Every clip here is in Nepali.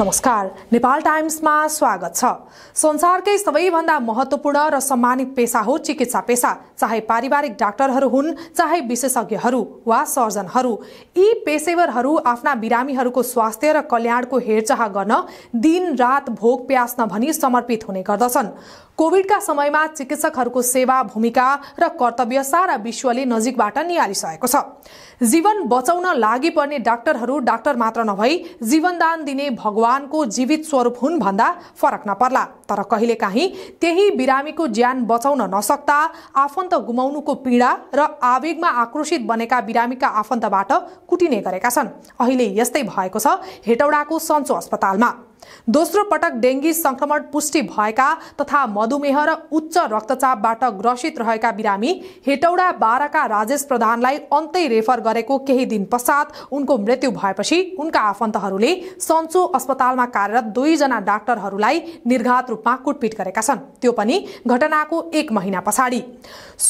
नमस्कार नेपाल टाइम्समा स्वागत छ संसारकै सबैभन्दा महत्त्वपूर्ण र सम्मानित पेसा हो चिकित्सा पेसा चाहे पारिवारिक डाक्टरहरू हुन् चाहे विशेषज्ञहरू वा सर्जनहरू यी पेसेवरहरू आफ्ना बिरामीहरूको स्वास्थ्य र कल्याणको हेरचाह गर्न दिन रात भोग प्यास नभनी समर्पित हुने गर्दछन् कोविडका समयमा चिकित्सकहरूको सेवा भूमिका र कर्तव्य सारा विश्वले नजिकबाट निहालिसकेको छ जीवन बचाउन लागि पर्ने डाक्टरहरू डाक्टर मात्र नभई जीवनदान दिने भगवान भगवानको जीवित स्वरूप हुन् भन्दा फरक नपर्ला तर कहिलेकाहीँ त्यही बिरामीको ज्यान बचाउन नसक्दा आफन्त गुमाउनुको पीडा र आवेगमा आक्रोशित बनेका बिरामीका आफन्तबाट कुटिने गरेका छन् अहिले यस्तै भएको छ हेटौडाको सन्चो अस्पतालमा दोस्रो पटक डेङ्गी संक्रमण पुष्टि भएका तथा मधुमेह र उच्च रक्तचापबाट ग्रसित रहेका बिरामी हेटौडा बाह्रका राजेश प्रधानलाई अन्तै रेफर गरेको केही दिन पश्चात उनको मृत्यु भएपछि उनका आफन्तहरूले सन्चो अस्पतालमा कार्यरत दुईजना डाक्टरहरूलाई निर्घात रूपमा कुटपिट गरेका छन् त्यो पनि घटनाको एक महिना पछाडि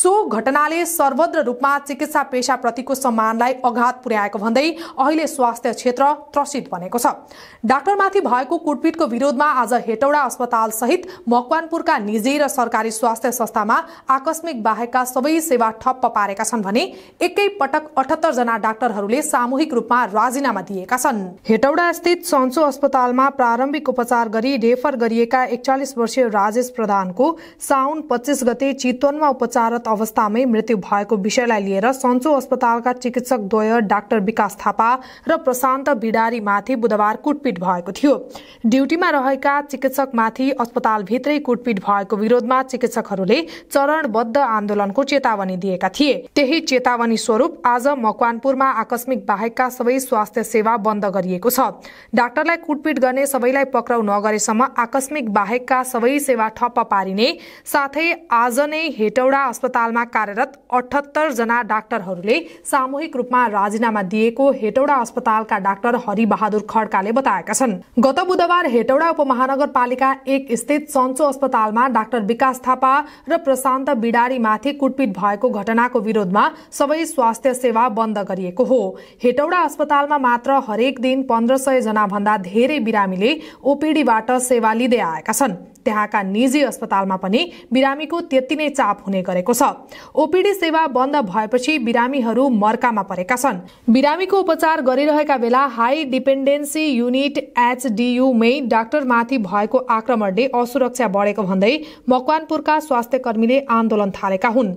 सो घटनाले सर्वत्र रूपमा चिकित्सा पेसाप्रतिको सम्मानलाई अघात पुर्याएको भन्दै अहिले स्वास्थ्य क्षेत्र त्रसित बनेको छ डाक्टरमाथि भएको कुटपिटको विरोधमा आज हेटौडा अस्पताल सहित मकवानपुरका निजी र सरकारी स्वास्थ्य संस्थामा आकस्मिक बाहेकका सबै सेवा ठप्प पारेका छन् भने एकै पटक अठहत्तर जना डाक्टरहरूले सामूहिक रूपमा राजीनामा दिएका छन् हेटौडा स्थित सन्चो अस्पतालमा प्रारम्भिक उपचार गरी रेफर गरिएका एकचालिस वर्षीय राजेश प्रधानको साउन पच्चिस गते चितवनमा उपचारत अवस्थामै मृत्यु भएको विषयलाई लिएर सन्चो अस्पतालका चिकित्सकद्वय डाक्टर विकास थापा र प्रशान्त बिडारीमाथि बुधबार कुटपिट भएको थियो ड्युटीमा रहेका चिकित्सकमाथि अस्पतालभित्रै कुटपिट भएको विरोधमा चिकित्सकहरूले चरणबद्ध आन्दोलनको चेतावनी दिएका थिए त्यही चेतावनी स्वरूप आज मकवानपुरमा आकस्मिक बाहेकका सबै स्वास्थ्य सेवा बन्द गरिएको छ डाक्टरलाई कुटपिट गर्ने सबैलाई पक्राउ नगरेसम्म आकस्मिक बाहेकका सबै सेवा ठप्प पारिने साथै आज नै हेटौडा अस्पतालमा कार्यरत अठहत्तर जना डाक्टरहरूले सामूहिक रूपमा राजीनामा दिएको हेटौडा अस्पतालका डाक्टर हरिबहादुर खड्काले बताएका छन् गत बुधबार हेटौडा उपमहानगरपालिका एक स्थित सन्चो अस्पतालमा डाक्टर विकास थापा र प्रशान्त बिडारीमाथि कुटपिट भएको घटनाको विरोधमा सबै स्वास्थ्य सेवा बन्द गरिएको हो हेटौडा अस्पतालमा मात्र हरेक दिन पन्ध्र सय जनाभन्दा धेरै बिरामीले ओपिडीबाट सेवा लिँदै आएका छन् त्यहाँका निजी अस्पतालमा पनि बिरामीको त्यति नै चाप हुने गरेको छ ओपिडी सेवा बन्द भएपछि बिरामीहरू मर्कामा परेका छन् बिरामीको उपचार गरिरहेका बेला हाई डिपेन्डेन्सी युनिट एचडियुमै डाक्टरमाथि भएको आक्रमणले असुरक्षा बढेको भन्दै मकवानपुरका स्वास्थ्य कर्मीले आन्दोलन थालेका हुन्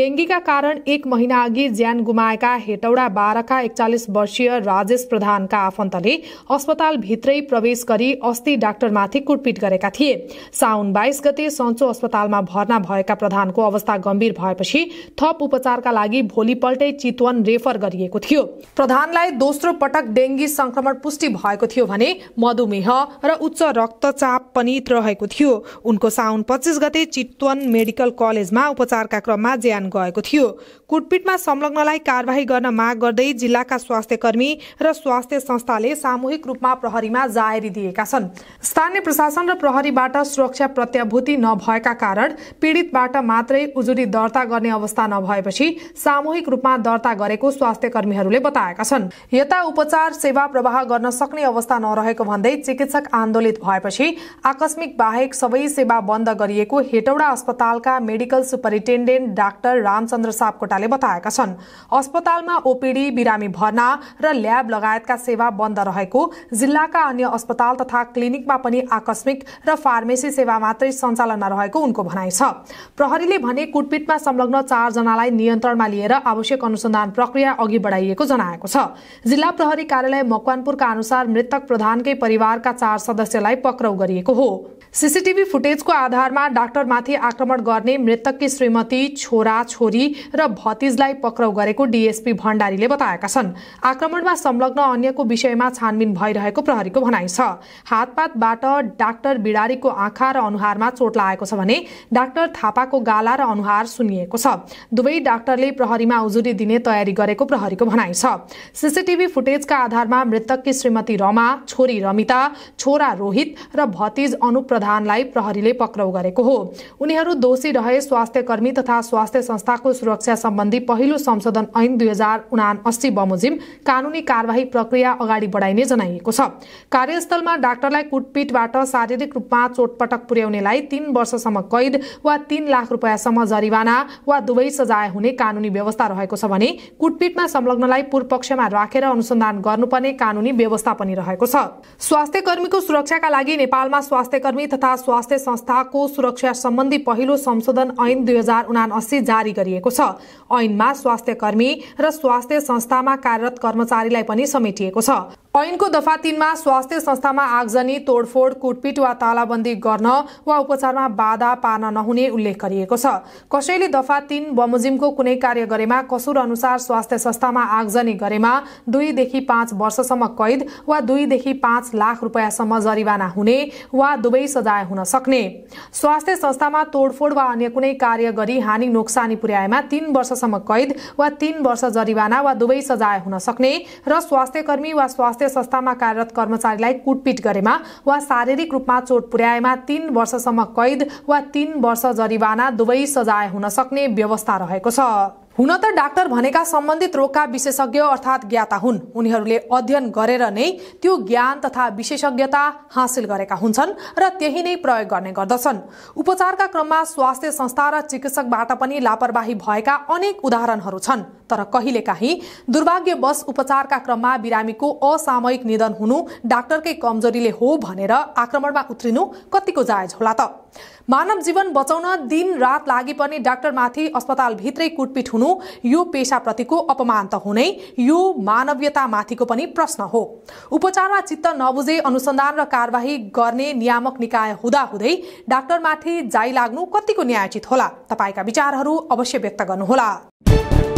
डेङ्गीका कारण एक महिना अघि ज्यान गुमाएका हेटौडा बाह्रका एकचालिस वर्षीय राजेश प्रधानका आफन्तले अस्पताल भित्रै प्रवेश गरी अस्ति डाक्टरमाथि कुटपिट गरेका थिए साउन बाइस गते सन्चो अस्पतालमा भर्ना भएका प्रधानको अवस्था गम्भीर भएपछि थप उपचारका लागि भोलिपल्टै चितवन रेफर गरिएको थियो प्रधानलाई दोस्रो पटक डेङ्गी संक्रमण पुष्टि भएको थियो भने मधुमेह र उच्च रक्तचाप पनि रहेको थियो उनको साउन पच्चिस गते चितवन मेडिकल कलेजमा उपचारका क्रममा ज्यान गएको थियो कुटपिटमा संलग्नलाई कार्यवाही गर्न माग गर्दै जिल्लाका स्वास्थ्य कर्मी र स्वास्थ्य संस्थाले सामूहिक रूपमा प्रहरीमा जाहेरी दिएका छन् स्थानीय प्रशासन र प्रहरीबाट सुरक्षा प्रत्याभूति नभएका कारण पीडितबाट मात्रै उजुरी दर्ता गर्ने अवस्था नभएपछि सामूहिक रूपमा दर्ता गरेको स्वास्थ्य कर्मीहरूले बताएका छन् यता उपचार सेवा प्रवाह गर्न सक्ने अवस्था नरहेको भन्दै चिकित्सक आन्दोलित भएपछि आकस्मिक बाहेक सबै सेवा बन्द गरिएको हेटौडा अस्पतालका मेडिकल सुपरिन्टेन्डेन्ट डाक्टर रामचन्द्र सापकोटाले बताएका छन् अस्पतालमा ओपिडी बिरामी भर्ना र ल्याब लगायतका सेवा बन्द रहेको जिल्लाका अन्य अस्पताल तथा क्लिनिकमा पनि आकस्मिक र फार्मेसी स्वदेशी सेवा मात्रै सञ्चालनमा रहेको उनको भनाइ छ प्रहरीले भने कुटपिटमा संलग्न चारजनालाई नियन्त्रणमा लिएर आवश्यक अनुसन्धान प्रक्रिया अघि बढाइएको जनाएको छ जिल्ला प्रहरी कार्यालय मकवानपुरका अनुसार मृतक प्रधानकै परिवारका चार सदस्यलाई पक्राउ गरिएको हो सिसिटिभी फुटेजको आधारमा डाक्टरमाथि आक्रमण गर्ने मृतककी श्रीमती छोरा छोरी र भतिजलाई पक्राउ गरेको डीएसपी भण्डारीले बताएका छन् आक्रमणमा संलग्न अन्यको विषयमा छानबिन भइरहेको प्रहरीको भनाइ छ हातपातबाट डाक्टर बिडारीको आँखा र अनुहारमा चोट लागेको छ भने डाक्टर थापाको गाला र अनुहार सुनिएको छ दुवै डाक्टरले प्रहरीमा उजुरी दिने तयारी गरेको प्रहरीको भनाइ छ सिसिटिभी फुटेजका आधारमा मृतककी श्रीमती रमा छोरी रमिता छोरा रोहित र भतिज अनुप्र प्रधानलाई प्रहरीले पक्राउ गरेको हो उनीहरू दोषी रहे स्वास्थ्य कर्मी तथा स्वास्थ्य संस्थाको सुरक्षा सम्बन्धी पहिलो संशोधन ऐन दुई हजार उना अस्सी बमोजिम कानुनी कार्यवाही प्रक्रिया अगाडि बढाइने जनाइएको छ कार्यस्थलमा डाक्टरलाई कुटपिटबाट शारीरिक रूपमा चोटपटक पुर्याउनेलाई तीन वर्षसम्म कैद वा तीन लाख रुपियाँसम्म जरिवाना वा दुवै सजाय हुने कानुनी व्यवस्था रहेको छ भने कुटपिटमा संलग्नलाई पूर्वपक्षमा राखेर अनुसन्धान गर्नुपर्ने कानुनी व्यवस्था पनि रहेको छ स्वास्थ्य कर्मीको सुरक्षाका लागि नेपालमा स्वास्थ्य तथा स्वास्थ्य संस्थाको सुरक्षा सम्बन्धी पहिलो संशोधन ऐन दुई हजार उनासी जारी गरिएको छ ऐनमा स्वास्थ्य कर्मी र स्वास्थ्य संस्थामा कार्यरत कर्मचारीलाई पनि समेटिएको छ ऐनको दफा तिनमा स्वास्थ्य संस्थामा आगजनी तोडफोड कुटपिट वा तालाबन्दी गर्न वा उपचारमा बाधा पार्न नहुने उल्लेख गरिएको छ कसैले दफा तीन बमोजिमको कुनै कार्य गरेमा कसुर अनुसार स्वास्थ्य संस्थामा आगजनी गरेमा दुईदेखि पाँच वर्षसम्म कैद वा दुईदेखि पाँच लाख रुपियाँसम्म जरिवाना हुने वा दुवै सजाय हुन सक्ने स्वास्थ्य संस्थामा तोडफोड वा अन्य कुनै कार्य गरी हानि नोक्सानी पुर्याएमा तीन वर्षसम्म कैद वा तीन वर्ष जरिवाना वा दुवै सजाय हुन सक्ने र स्वास्थ्यकर्मी वा स्वास्थ्य स्वास्थ्य संस्थामा कार्यरत कर्मचारीलाई कुटपिट गरेमा वा शारीरिक रूपमा चोट पुर्याएमा तीन वर्षसम्म कैद वा तीन वर्ष जरिवाना दुवै सजाय हुन सक्ने व्यवस्था रहेको छ हुन त डाक्टर भनेका सम्बन्धित रोगका विशेषज्ञ अर्थात् ज्ञाता हुन् उनीहरूले अध्ययन गरेर नै त्यो ज्ञान तथा विशेषज्ञता हासिल गरेका हुन्छन् र त्यही नै प्रयोग गर्ने गर्दछन् उपचारका क्रममा स्वास्थ्य संस्था र चिकित्सकबाट पनि लापरवाही भएका अनेक उदाहरणहरू छन् तर कहिलेकाहीँ दुर्भाग्यवश उपचारका क्रममा बिरामीको असामयिक निधन हुनु डाक्टरकै कमजोरीले हो भनेर आक्रमणमा उत्रिनु कतिको जायज होला त मानव जीवन बचाउन दिन रात लागे पनि डाक्टरमाथि अस्पतालभित्रै कुटपिट हुनु यो पेसाप्रतिको अपमान त हुनै यो मानवीयतामाथिको पनि प्रश्न हो उपचारमा चित्त नबुझे अनुसन्धान र कारवाही गर्ने नियामक निकाय हुँदाहुँदै डाक्टरमाथि जाइ लाग्नु कतिको न्यायचित होला तपाईँका विचारहरू अवश्य व्यक्त गर्नुहोला